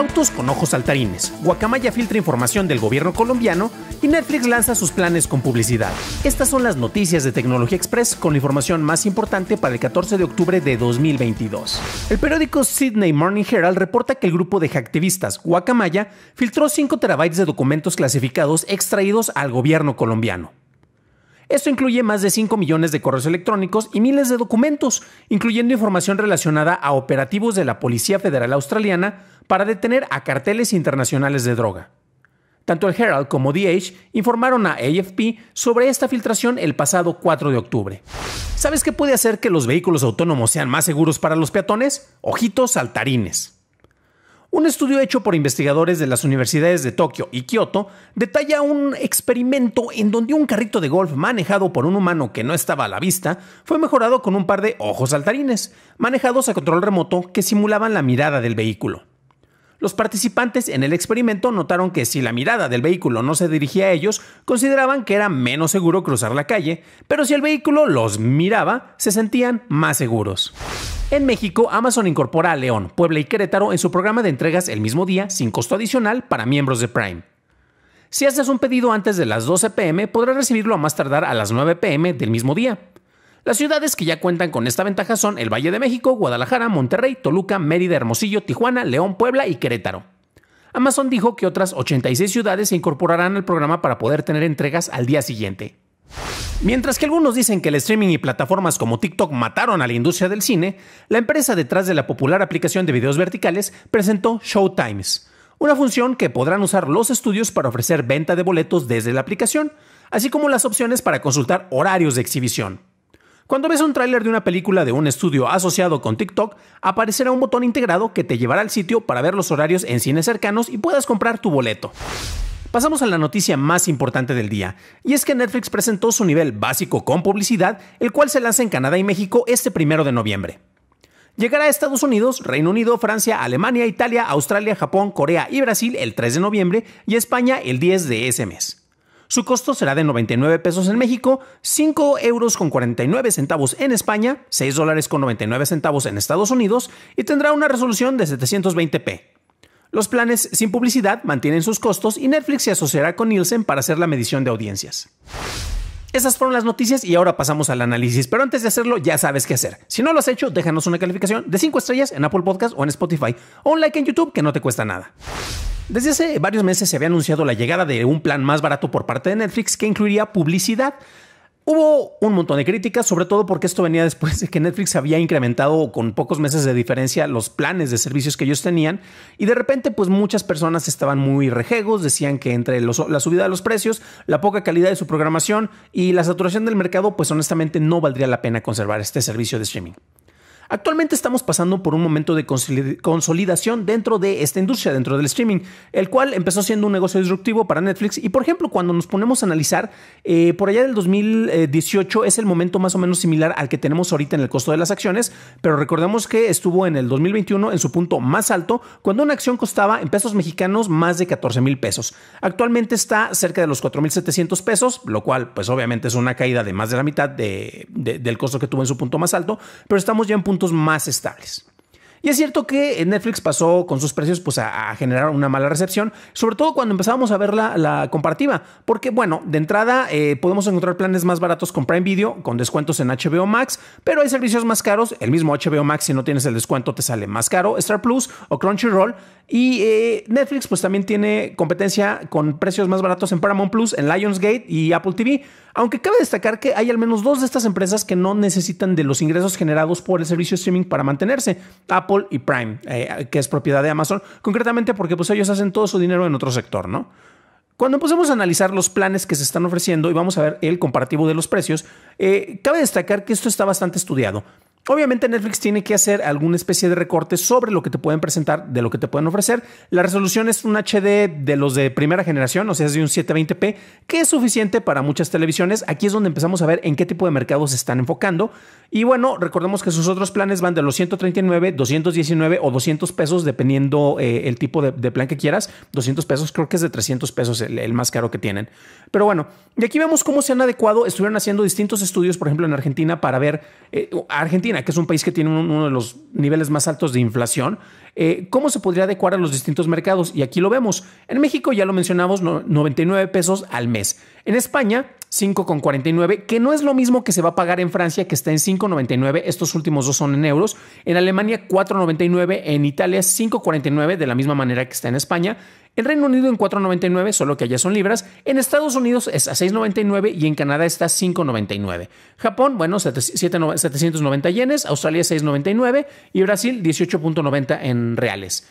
Autos con ojos altarines. Guacamaya filtra información del gobierno colombiano y Netflix lanza sus planes con publicidad. Estas son las noticias de Tecnología Express con la información más importante para el 14 de octubre de 2022. El periódico Sydney Morning Herald reporta que el grupo de hacktivistas Guacamaya filtró 5 terabytes de documentos clasificados extraídos al gobierno colombiano. Esto incluye más de 5 millones de correos electrónicos y miles de documentos, incluyendo información relacionada a operativos de la Policía Federal Australiana para detener a carteles internacionales de droga. Tanto el Herald como DH informaron a AFP sobre esta filtración el pasado 4 de octubre. ¿Sabes qué puede hacer que los vehículos autónomos sean más seguros para los peatones? Ojitos saltarines. Un estudio hecho por investigadores de las universidades de Tokio y Kioto detalla un experimento en donde un carrito de golf manejado por un humano que no estaba a la vista fue mejorado con un par de ojos saltarines, manejados a control remoto que simulaban la mirada del vehículo. Los participantes en el experimento notaron que si la mirada del vehículo no se dirigía a ellos, consideraban que era menos seguro cruzar la calle, pero si el vehículo los miraba, se sentían más seguros. En México, Amazon incorpora a León, Puebla y Querétaro en su programa de entregas el mismo día, sin costo adicional para miembros de Prime. Si haces un pedido antes de las 12 pm, podrás recibirlo a más tardar a las 9 pm del mismo día. Las ciudades que ya cuentan con esta ventaja son el Valle de México, Guadalajara, Monterrey, Toluca, Mérida, Hermosillo, Tijuana, León, Puebla y Querétaro. Amazon dijo que otras 86 ciudades se incorporarán al programa para poder tener entregas al día siguiente. Mientras que algunos dicen que el streaming y plataformas como TikTok mataron a la industria del cine, la empresa detrás de la popular aplicación de videos verticales presentó Showtimes, una función que podrán usar los estudios para ofrecer venta de boletos desde la aplicación, así como las opciones para consultar horarios de exhibición. Cuando ves un tráiler de una película de un estudio asociado con TikTok, aparecerá un botón integrado que te llevará al sitio para ver los horarios en cines cercanos y puedas comprar tu boleto. Pasamos a la noticia más importante del día, y es que Netflix presentó su nivel básico con publicidad, el cual se lanza en Canadá y México este primero de noviembre. Llegará a Estados Unidos, Reino Unido, Francia, Alemania, Italia, Australia, Japón, Corea y Brasil el 3 de noviembre y España el 10 de ese mes. Su costo será de 99 pesos en México, 5 euros con 49 centavos en España, 6 dólares con 99 centavos en Estados Unidos y tendrá una resolución de 720p. Los planes sin publicidad mantienen sus costos y Netflix se asociará con Nielsen para hacer la medición de audiencias. Esas fueron las noticias y ahora pasamos al análisis. Pero antes de hacerlo, ya sabes qué hacer. Si no lo has hecho, déjanos una calificación de 5 estrellas en Apple Podcast o en Spotify, o un like en YouTube que no te cuesta nada. Desde hace varios meses se había anunciado la llegada de un plan más barato por parte de Netflix que incluiría publicidad. Hubo un montón de críticas, sobre todo porque esto venía después de que Netflix había incrementado con pocos meses de diferencia los planes de servicios que ellos tenían y de repente pues muchas personas estaban muy rejegos, decían que entre la subida de los precios, la poca calidad de su programación y la saturación del mercado pues honestamente no valdría la pena conservar este servicio de streaming. Actualmente estamos pasando por un momento de consolidación dentro de esta industria, dentro del streaming, el cual empezó siendo un negocio disruptivo para Netflix y por ejemplo cuando nos ponemos a analizar, eh, por allá del 2018 es el momento más o menos similar al que tenemos ahorita en el costo de las acciones, pero recordemos que estuvo en el 2021 en su punto más alto cuando una acción costaba en pesos mexicanos más de 14 mil pesos. Actualmente está cerca de los 4.700 pesos, lo cual pues obviamente es una caída de más de la mitad del costo que tuvo en su punto más alto, pero estamos ya en punto más estables. Y es cierto que eh, Netflix pasó con sus precios pues, a, generar una mala recepción, sobre todo cuando empezábamos a ver la, la comparativa, porque bueno, de entrada eh, podemos encontrar planes más baratos con Prime Video, con descuentos en HBO Max, pero hay servicios más caros, el mismo HBO Max si no tienes el descuento te sale más caro, Star Plus o Crunchyroll, y eh, Netflix pues también tiene competencia con precios más baratos en Paramount Plus, en Lionsgate y Apple TV, aunque cabe destacar que hay al menos dos de estas empresas que no necesitan de los ingresos generados por el servicio streaming para mantenerse. Apple y Prime, eh, que es propiedad de Amazon, concretamente porque pues ellos hacen todo su dinero en otro sector, ¿no? Cuando empecemos a analizar los planes que se están ofreciendo y vamos a ver el comparativo de los precios, eh, cabe destacar que esto está bastante estudiado. Obviamente Netflix tiene que hacer alguna especie de recorte sobre lo que te pueden presentar, de lo que te pueden ofrecer. La resolución es un HD de los de primera generación, o sea, es de un 720p, que es suficiente para muchas televisiones. Aquí es donde empezamos a ver en qué tipo de mercados se están enfocando. Y bueno, recordemos que sus otros planes van de los 139, 219 o 200 pesos, dependiendo eh, el tipo de, plan que quieras. 200 pesos creo que es de 300 pesos el, más caro que tienen. Pero bueno, y aquí vemos cómo se han adecuado. Estuvieron haciendo distintos estudios, por ejemplo, en Argentina para ver... Eh, Argentina que es un país que tiene uno de los niveles más altos de inflación, eh, ¿cómo se podría adecuar a los distintos mercados? Y aquí lo vemos. En México ya lo mencionamos, 99 pesos al mes. En España, 5,49, que no es lo mismo que se va a pagar en Francia, que está en 5,99. Estos últimos dos son en euros. En Alemania, 4,99. En Italia, 5,49, de la misma manera que está en España. El Reino Unido en 4.99, solo que allá son libras. En Estados Unidos es a 6.99 y en Canadá está 5.99. Japón, bueno, 790 yenes. Australia 6.99 y Brasil 18.90 en reales.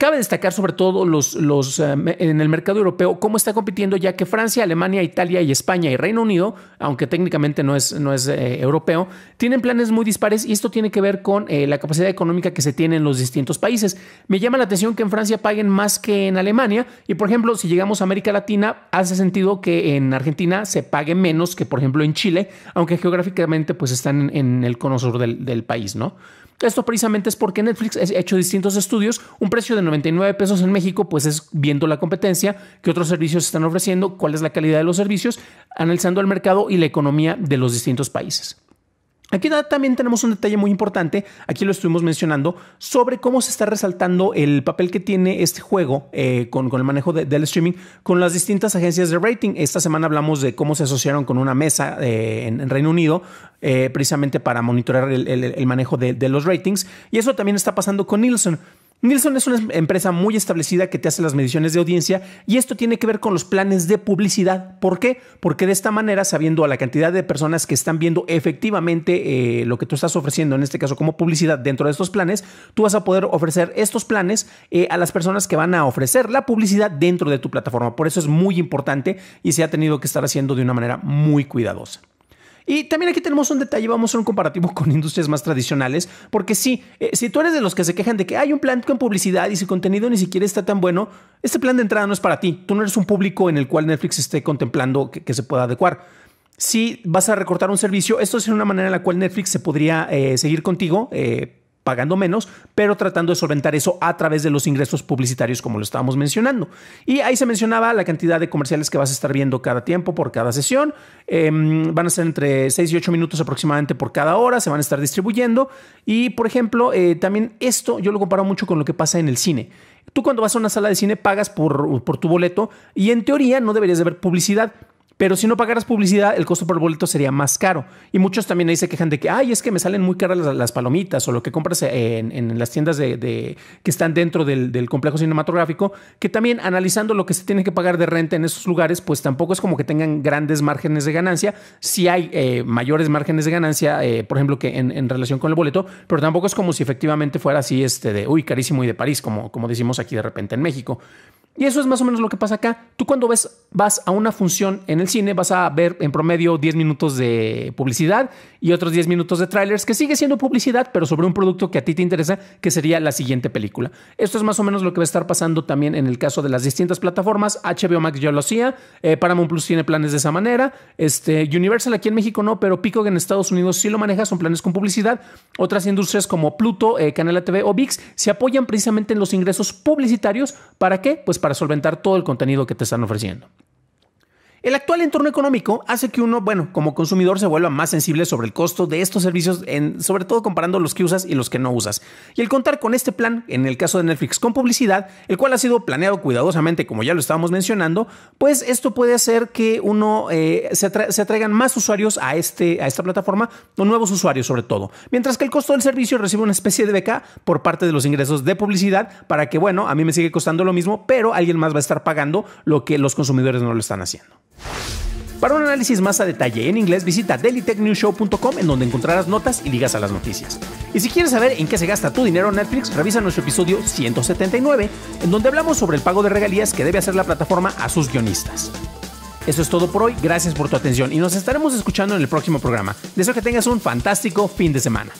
Cabe destacar sobre todo los, eh, en el mercado europeo cómo está compitiendo, ya que Francia, Alemania, Italia y España y Reino Unido, aunque técnicamente no es, no es eh, europeo, tienen planes muy dispares y esto tiene que ver con eh, la capacidad económica que se tiene en los distintos países. Me llama la atención que en Francia paguen más que en Alemania y, por ejemplo, si llegamos a América Latina, hace sentido que en Argentina se pague menos que, por ejemplo, en Chile, aunque geográficamente pues están en, el cono sur del, país, ¿no? Esto precisamente es porque Netflix ha hecho distintos estudios, un precio de 99 pesos en México, pues es viendo la competencia, qué otros servicios están ofreciendo, cuál es la calidad de los servicios, analizando el mercado y la economía de los distintos países. Aquí también tenemos un detalle muy importante, aquí lo estuvimos mencionando, sobre cómo se está resaltando el papel que tiene este juego eh, con, el manejo del streaming con las distintas agencias de rating. Esta semana hablamos de cómo se asociaron con una mesa eh, en, Reino Unido, eh, precisamente para monitorear el, manejo de, los ratings. Y eso también está pasando con Nielsen. Nielsen es una empresa muy establecida que te hace las mediciones de audiencia y esto tiene que ver con los planes de publicidad. ¿Por qué? Porque de esta manera, sabiendo a la cantidad de personas que están viendo efectivamente eh, lo que tú estás ofreciendo, en este caso como publicidad dentro de estos planes, tú vas a poder ofrecer estos planes eh, a las personas que van a ofrecer la publicidad dentro de tu plataforma. Por eso es muy importante y se ha tenido que estar haciendo de una manera muy cuidadosa. Y también aquí tenemos un detalle, vamos a hacer un comparativo con industrias más tradicionales, porque sí, eh, si tú eres de los que se quejan de que hay un plan con publicidad y su contenido ni siquiera está tan bueno, este plan de entrada no es para ti. Tú no eres un público en el cual Netflix esté contemplando que, se pueda adecuar si vas a recortar un servicio, esto es una manera en la cual Netflix se podría eh, seguir contigo. Eh, pagando menos, pero tratando de solventar eso a través de los ingresos publicitarios como lo estábamos mencionando. Y ahí se mencionaba la cantidad de comerciales que vas a estar viendo cada tiempo por cada sesión. Em, van a ser entre 6 y 8 minutos aproximadamente por cada hora, se van a estar distribuyendo. Y por ejemplo, eh, también esto yo lo comparo mucho con lo que pasa en el cine. Tú cuando vas a una sala de cine pagas por, por tu boleto y en teoría no deberías de ver publicidad pero si no pagaras publicidad, el costo por boleto sería más caro. Y muchos también ahí se quejan de que, ay, es que me salen muy caras las, palomitas o lo que compras en, las tiendas de, que están dentro del, complejo cinematográfico, que también analizando lo que se tiene que pagar de renta en esos lugares, pues tampoco es como que tengan grandes márgenes de ganancia. Si hay eh, mayores márgenes de ganancia, eh, por ejemplo, que en, en, relación con el boleto, pero tampoco es como si efectivamente fuera así, este de, uy, carísimo y de París, como, como decimos aquí de repente en México. Y eso es más o menos lo que pasa acá. Tú cuando ves, vas a una función en el cine vas a ver en promedio 10 minutos de publicidad y otros 10 minutos de trailers, que sigue siendo publicidad, pero sobre un producto que a ti te interesa, que sería la siguiente película. Esto es más o menos lo que va a estar pasando también en el caso de las distintas plataformas. HBO Max ya lo hacía, eh, Paramount Plus tiene planes de esa manera, este, Universal aquí en México no, pero Pico en Estados Unidos sí lo maneja, son planes con publicidad. Otras industrias como Pluto, eh, Canela TV o VIX se apoyan precisamente en los ingresos publicitarios. ¿Para qué? Pues para solventar todo el contenido que te están ofreciendo. El actual entorno económico hace que uno, bueno, como consumidor se vuelva más sensible sobre el costo de estos servicios, sobre todo comparando los que usas y los que no usas. Y el contar con este plan, en el caso de Netflix con publicidad, el cual ha sido planeado cuidadosamente, como ya lo estábamos mencionando, pues esto puede hacer que uno eh, se, atraigan más usuarios a, este, a esta plataforma, nuevos usuarios sobre todo. Mientras que el costo del servicio recibe una especie de beca por parte de los ingresos de publicidad para que, bueno, a mí me sigue costando lo mismo, pero alguien más va a estar pagando lo que los consumidores no lo están haciendo. Para un análisis más a detalle en inglés, visita dailytechnewshow.com en donde encontrarás notas y ligas a las noticias. Y si quieres saber en qué se gasta tu dinero Netflix, revisa nuestro episodio 179, en donde hablamos sobre el pago de regalías que debe hacer la plataforma a sus guionistas. Eso es todo por hoy, gracias por tu atención y nos estaremos escuchando en el próximo programa. Deseo que tengas un fantástico fin de semana.